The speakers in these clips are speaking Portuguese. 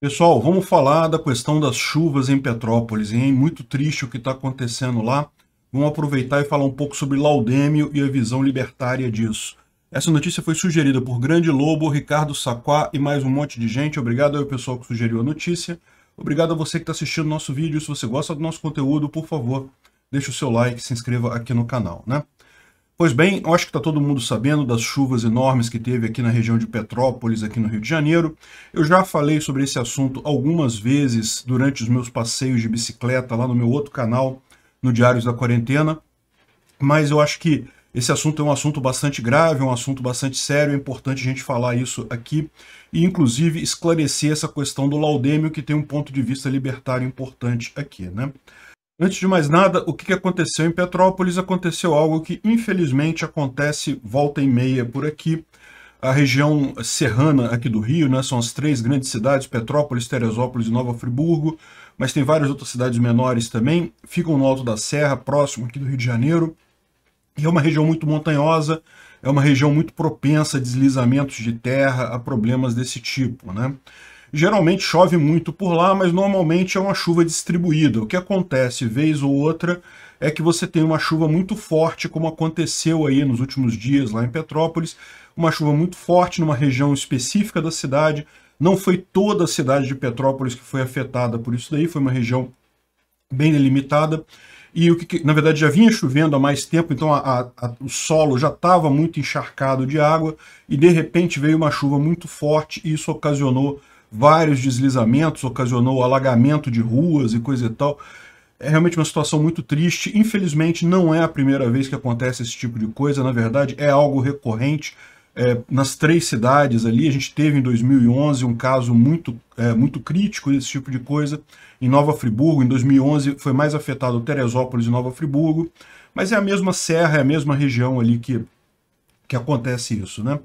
Pessoal, vamos falar da questão das chuvas em Petrópolis, hein? Muito triste o que está acontecendo lá. Vamos aproveitar e falar um pouco sobre Laudêmio e a visão libertária disso. Essa notícia foi sugerida por Grande Lobo, Ricardo Saquá e mais um monte de gente. Obrigado ao pessoal que sugeriu a notícia. Obrigado a você que está assistindo nosso vídeo. Se você gosta do nosso conteúdo, por favor, deixe o seu like, se inscreva aqui no canal, né? Pois bem, eu acho que está todo mundo sabendo das chuvas enormes que teve aqui na região de Petrópolis, aqui no Rio de Janeiro. Eu já falei sobre esse assunto algumas vezes durante os meus passeios de bicicleta lá no meu outro canal, no Diários da Quarentena, mas eu acho que esse assunto é um assunto bastante grave, é um assunto bastante sério, é importante a gente falar isso aqui e, inclusive, esclarecer essa questão do Laudêmio, que tem um ponto de vista libertário importante aqui, né? Antes de mais nada, o que aconteceu em Petrópolis? Aconteceu algo que infelizmente acontece volta e meia por aqui. A região serrana aqui do Rio, né, são as três grandes cidades, Petrópolis, Teresópolis e Nova Friburgo, mas tem várias outras cidades menores também, ficam no alto da serra, próximo aqui do Rio de Janeiro, e é uma região muito montanhosa, é uma região muito propensa a deslizamentos de terra, a problemas desse tipo. Né? Geralmente chove muito por lá, mas normalmente é uma chuva distribuída. O que acontece, vez ou outra, é que você tem uma chuva muito forte, como aconteceu aí nos últimos dias lá em Petrópolis, uma chuva muito forte numa região específica da cidade. Não foi toda a cidade de Petrópolis que foi afetada por isso daí, foi uma região bem delimitada e o que, na verdade já vinha chovendo há mais tempo, então a, a, o solo já estava muito encharcado de água e de repente veio uma chuva muito forte e isso ocasionou vários deslizamentos, ocasionou alagamento de ruas e coisa e tal. É realmente uma situação muito triste. Infelizmente, não é a primeira vez que acontece esse tipo de coisa. Na verdade, é algo recorrente é, nas três cidades ali. A gente teve em 2011 um caso muito, é, muito crítico desse tipo de coisa em Nova Friburgo. Em 2011 foi mais afetado Teresópolis e Nova Friburgo, mas é a mesma serra, é a mesma região ali que, que acontece isso, né?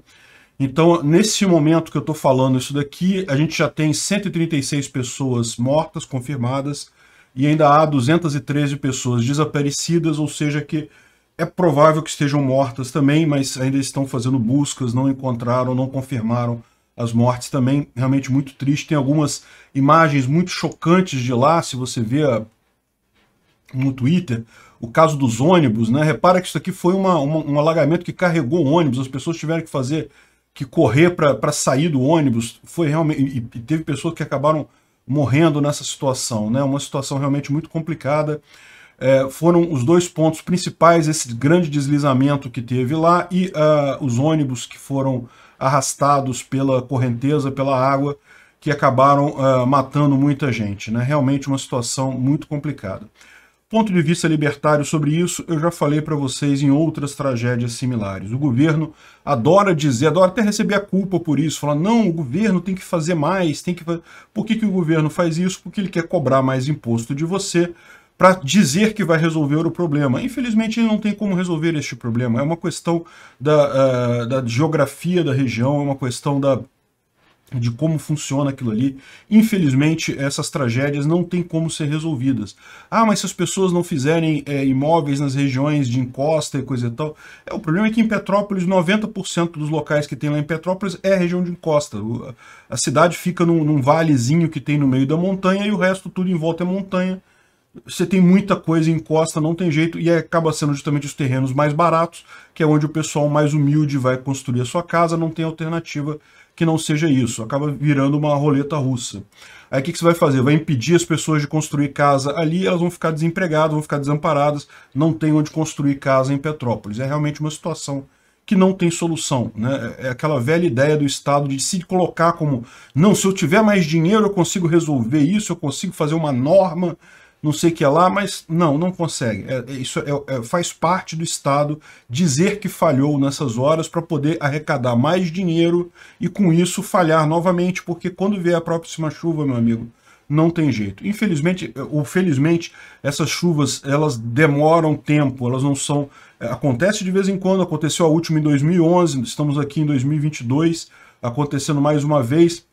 Então, nesse momento que eu estou falando isso daqui, a gente já tem 136 pessoas mortas, confirmadas, e ainda há 213 pessoas desaparecidas, ou seja, que é provável que estejam mortas também, mas ainda estão fazendo buscas, não encontraram, não confirmaram as mortes também. Realmente muito triste. Tem algumas imagens muito chocantes de lá, se você vê ah, no Twitter, o caso dos ônibus, né? Repara que isso aqui foi uma, uma, um alagamento que carregou o ônibus, as pessoas tiveram que fazer, que correr para sair do ônibus. Foi realmente. e teve pessoas que acabaram morrendo nessa situação, né? Uma situação realmente muito complicada é, foram os dois pontos principais, esse grande deslizamento que teve lá e uh, os ônibus que foram arrastados pela correnteza, pela água, que acabaram uh, matando muita gente. Né? Realmente uma situação muito complicada. Ponto de vista libertário sobre isso, eu já falei para vocês em outras tragédias similares. O governo adora dizer, adora até receber a culpa por isso, falar, não, o governo tem que fazer mais, tem que... Por que, que o governo faz isso? Porque ele quer cobrar mais imposto de você, para dizer que vai resolver o problema. Infelizmente, não tem como resolver este problema. É uma questão da, uh, da geografia da região, é uma questão da de como funciona aquilo ali. Infelizmente, essas tragédias não têm como ser resolvidas. Ah, mas se as pessoas não fizerem é, imóveis nas regiões de encosta e coisa e tal... É, o problema é que em Petrópolis, 90% dos locais que tem lá em Petrópolis é região de encosta. O, a cidade fica num, num valezinho que tem no meio da montanha e o resto tudo em volta é montanha você tem muita coisa em costa, não tem jeito, e acaba sendo justamente os terrenos mais baratos, que é onde o pessoal mais humilde vai construir a sua casa, não tem alternativa que não seja isso, acaba virando uma roleta russa. Aí o que, que você vai fazer? Vai impedir as pessoas de construir casa ali, elas vão ficar desempregadas, vão ficar desamparadas, não tem onde construir casa em Petrópolis. É realmente uma situação que não tem solução. Né? É, é aquela velha ideia do Estado de se colocar como não, se eu tiver mais dinheiro eu consigo resolver isso, eu consigo fazer uma norma não sei o que é lá, mas não, não consegue. É, é, isso é, é, faz parte do Estado dizer que falhou nessas horas para poder arrecadar mais dinheiro e com isso falhar novamente, porque quando vier a próxima chuva, meu amigo, não tem jeito. Infelizmente, é, ou felizmente, essas chuvas elas demoram tempo, elas não são... Acontece de vez em quando, aconteceu a última em 2011, estamos aqui em 2022, acontecendo mais uma vez,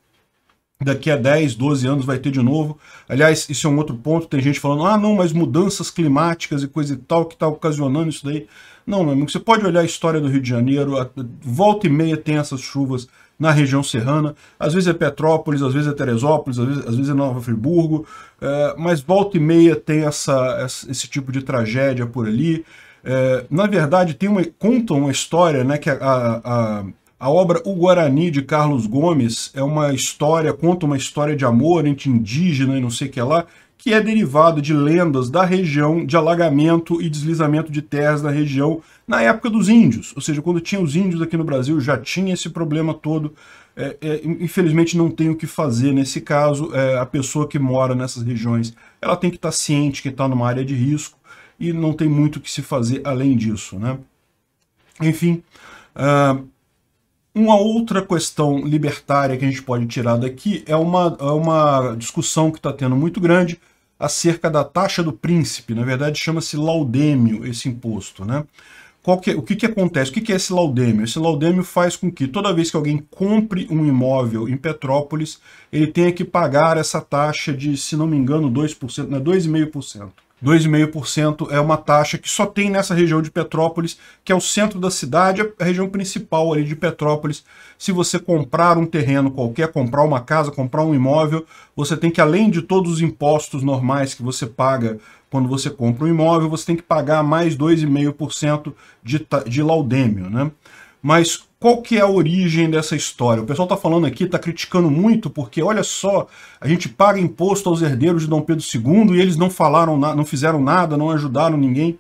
daqui a 10, 12 anos vai ter de novo. Aliás, isso é um outro ponto, tem gente falando, ah, não, mas mudanças climáticas e coisa e tal que está ocasionando isso daí. Não, meu amigo, você pode olhar a história do Rio de Janeiro, a, volta e meia tem essas chuvas na região serrana, às vezes é Petrópolis, às vezes é Teresópolis, às vezes, às vezes é Nova Friburgo, é, mas volta e meia tem essa, essa, esse tipo de tragédia por ali. É, na verdade, tem uma, conta uma história né, que a, a, a a obra O Guarani, de Carlos Gomes, é uma história, conta uma história de amor entre indígena e não sei o que lá, que é derivada de lendas da região de alagamento e deslizamento de terras da região na época dos índios. Ou seja, quando tinha os índios aqui no Brasil, já tinha esse problema todo. É, é, infelizmente não tem o que fazer nesse caso. É, a pessoa que mora nessas regiões, ela tem que estar tá ciente que está numa área de risco e não tem muito o que se fazer além disso. Né? Enfim... Uh, uma outra questão libertária que a gente pode tirar daqui é uma, é uma discussão que está tendo muito grande acerca da taxa do príncipe. Na verdade, chama-se laudêmio esse imposto. Né? Que, é, o que, que acontece? O que, que é esse laudêmio? Esse laudêmio faz com que toda vez que alguém compre um imóvel em Petrópolis, ele tenha que pagar essa taxa de, se não me engano, 2%, né, 2,5%. 2,5% é uma taxa que só tem nessa região de Petrópolis, que é o centro da cidade, é a região principal ali de Petrópolis. Se você comprar um terreno qualquer, comprar uma casa, comprar um imóvel, você tem que, além de todos os impostos normais que você paga quando você compra um imóvel, você tem que pagar mais 2,5% de, de laudêmio. Né? Mas qual que é a origem dessa história? O pessoal está falando aqui, está criticando muito, porque olha só, a gente paga imposto aos herdeiros de Dom Pedro II e eles não falaram, não fizeram nada, não ajudaram ninguém.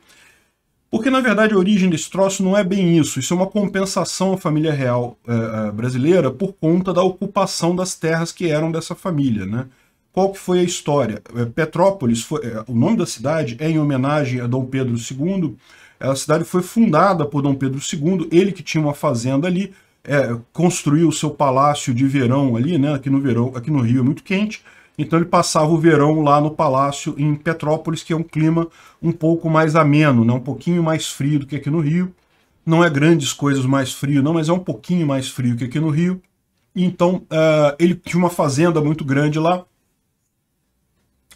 Porque, na verdade, a origem desse troço não é bem isso. Isso é uma compensação à família real é, é, brasileira por conta da ocupação das terras que eram dessa família. Né? Qual que foi a história? É, Petrópolis, foi, o nome da cidade é em homenagem a Dom Pedro II, a cidade foi fundada por Dom Pedro II, ele que tinha uma fazenda ali, é, construiu o seu palácio de verão ali, né? Aqui no verão, aqui no Rio é muito quente. Então ele passava o verão lá no palácio em Petrópolis, que é um clima um pouco mais ameno, né? um pouquinho mais frio do que aqui no Rio. Não é grandes coisas mais frio, não, mas é um pouquinho mais frio que aqui no Rio. Então uh, ele tinha uma fazenda muito grande lá.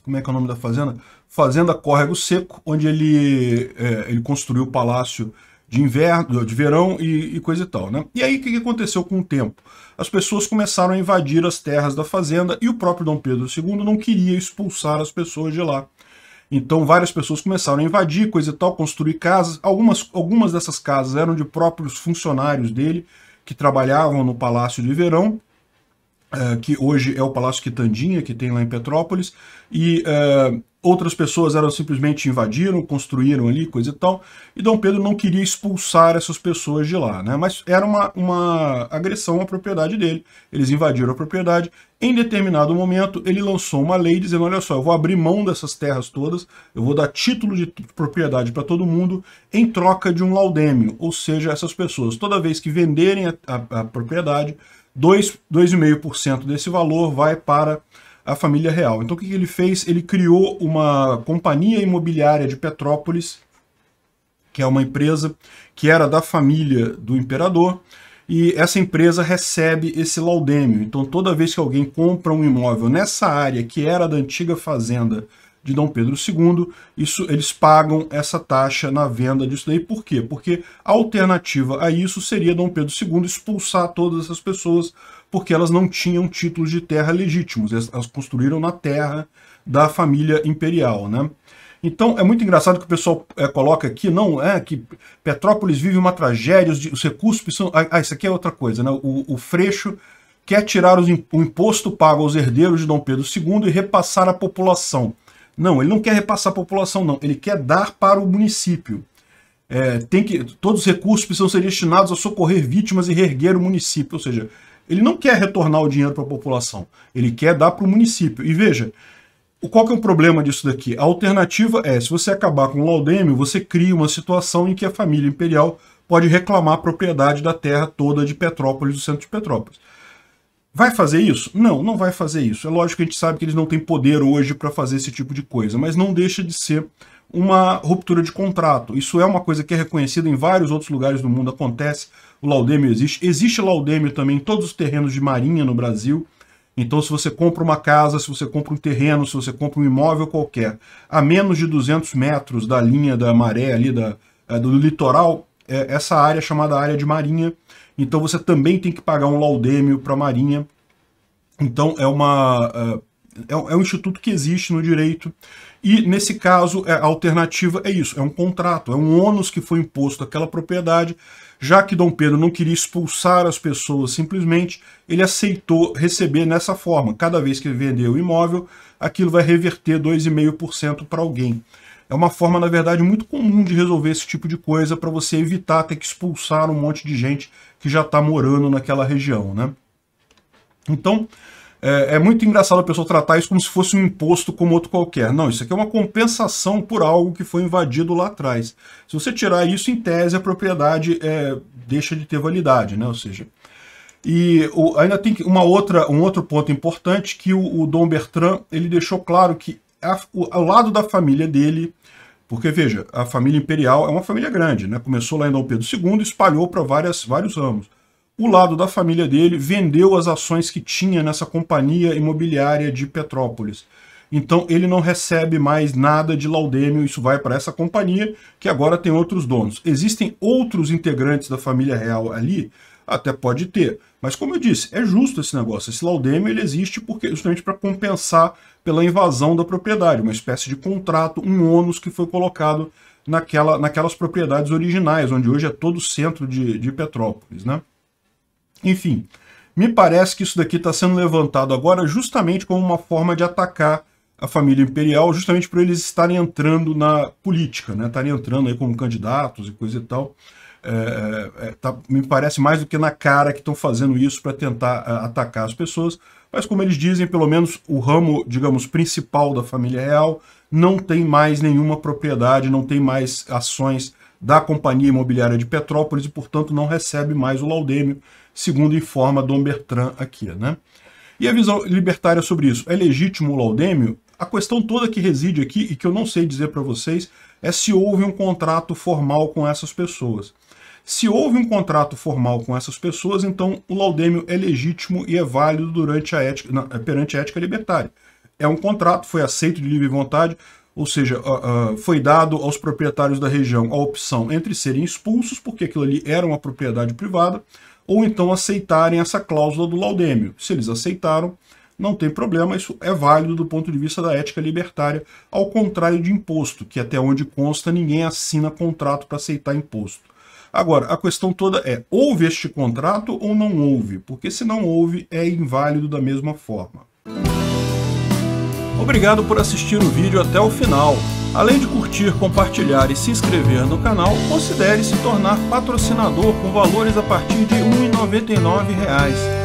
Como é que é o nome da fazenda? fazenda Córrego Seco, onde ele, é, ele construiu o palácio de inverno, de verão e, e, coisa e tal. Né? E aí o que, aconteceu com o tempo? As pessoas começaram a invadir as terras da fazenda e o próprio Dom Pedro II não queria expulsar as pessoas de lá. Então várias pessoas começaram a invadir, coisa e tal, construir casas. Algumas, algumas dessas casas eram de próprios funcionários dele, que trabalhavam no Palácio de Verão, eh, que hoje é o Palácio Quitandinha, que tem lá em Petrópolis, e uh, outras pessoas eram simplesmente invadiram, construíram ali, coisa e tal, e Dom Pedro não queria expulsar essas pessoas de lá, né? mas era uma, uma agressão à propriedade dele, eles invadiram a propriedade, em determinado momento ele lançou uma lei dizendo, olha só, eu vou abrir mão dessas terras todas, eu vou dar título de propriedade para todo mundo em troca de um laudêmio, ou seja, essas pessoas, toda vez que venderem a, a, a propriedade, 2,5% desse valor vai para a família real. Então o que ele fez? Ele criou uma companhia imobiliária de Petrópolis, que é uma empresa que era da família do imperador, e essa empresa recebe esse laudêmio. Então toda vez que alguém compra um imóvel nessa área que era da antiga fazenda de Dom Pedro II, isso, eles pagam essa taxa na venda disso daí. Por quê? Porque a alternativa a isso seria Dom Pedro II expulsar todas essas pessoas porque elas não tinham títulos de terra legítimos, elas construíram na terra da família imperial, né? Então é muito engraçado que o pessoal é, coloca aqui, não é que Petrópolis vive uma tragédia, os, os recursos precisam. Ah, ah, isso aqui é outra coisa, né? O, o Freixo quer tirar os, o imposto pago aos herdeiros de Dom Pedro II e repassar à população. Não, ele não quer repassar a população, não. Ele quer dar para o município. É, tem que, todos os recursos precisam ser destinados a socorrer vítimas e reerguer o município. Ou seja, ele não quer retornar o dinheiro para a população. Ele quer dar para o município. E veja, qual que é o problema disso daqui? A alternativa é, se você acabar com o laudêmio, você cria uma situação em que a família imperial pode reclamar a propriedade da terra toda de Petrópolis, do centro de Petrópolis. Vai fazer isso? Não, não vai fazer isso. É lógico que a gente sabe que eles não têm poder hoje para fazer esse tipo de coisa, mas não deixa de ser uma ruptura de contrato. Isso é uma coisa que é reconhecida em vários outros lugares do mundo, acontece, o laudêmio existe. Existe laudêmio também em todos os terrenos de marinha no Brasil. Então, se você compra uma casa, se você compra um terreno, se você compra um imóvel qualquer, a menos de 200 metros da linha da maré ali, da, é, do litoral, é, essa área chamada área de marinha. Então você também tem que pagar um laudêmio para a marinha. Então é uma é, é, é, um instituto que existe no direito. E, nesse caso, é, a alternativa é isso, é um contrato, é um ônus que foi imposto àquela propriedade, já que Dom Pedro não queria expulsar as pessoas simplesmente, ele aceitou receber nessa forma. Cada vez que ele vender o imóvel, aquilo vai reverter 2,5% para alguém é uma forma, na verdade, muito comum de resolver esse tipo de coisa para você evitar ter que expulsar um monte de gente que já está morando naquela região, né? Então, é, é, muito engraçado a pessoa tratar isso como se fosse um imposto como outro qualquer. Não, isso aqui é uma compensação por algo que foi invadido lá atrás. Se você tirar isso, em tese, a propriedade é, deixa de ter validade, né? Ou seja, e o, ainda tem uma outra, um outro ponto importante que o, o Dom Bertrand ele deixou claro que a, o, ao lado da família dele, porque, veja, a família imperial é uma família grande, né? começou lá em Dom Pedro II e espalhou para vários ramos. O lado da família dele vendeu as ações que tinha nessa companhia imobiliária de Petrópolis. Então ele não recebe mais nada de Laudêmio, isso vai para essa companhia, que agora tem outros donos. Existem outros integrantes da família real ali? Até pode ter. Mas como eu disse, é justo esse negócio. Esse Laudêmio ele existe porque justamente para compensar pela invasão da propriedade, uma espécie de contrato, um ônus que foi colocado naquela, naquelas propriedades originais, onde hoje é todo o centro de, de Petrópolis. Né? Enfim, me parece que isso daqui está sendo levantado agora justamente como uma forma de atacar a família imperial, justamente por eles estarem entrando na política, né? estarem entrando aí como candidatos e coisa e tal. É, é, é tá, me parece mais do que na cara que estão fazendo isso para tentar é, atacar as pessoas. Mas como eles dizem, pelo menos o ramo, digamos, principal da família real não tem mais nenhuma propriedade, não tem mais ações da Companhia Imobiliária de Petrópolis e, portanto, não recebe mais o laudêmio, segundo informa Dom Bertrand aqui, né? E a visão libertária sobre isso? É legítimo o laudêmio? a questão toda que reside aqui e que eu não sei dizer para vocês é se houve um contrato formal com essas pessoas. Se houve um contrato formal com essas pessoas, então o laudêmio é legítimo e é válido durante a ética, não, é, perante a ética libertária. É um contrato, foi aceito de livre vontade, ou seja, uh, uh, foi dado aos proprietários da região a opção entre serem expulsos, porque aquilo ali era uma propriedade privada, ou então aceitarem essa cláusula do laudêmio. Se eles aceitaram, não tem problema, isso é válido do ponto de vista da ética libertária, ao contrário de imposto, que até onde consta ninguém assina contrato para aceitar imposto. Agora, a questão toda é, houve este contrato ou não houve? Porque se não houve, é inválido da mesma forma. Obrigado por assistir o vídeo até o final. Além de curtir, compartilhar e se inscrever no canal, considere se tornar patrocinador com valores a partir de R$ 1,99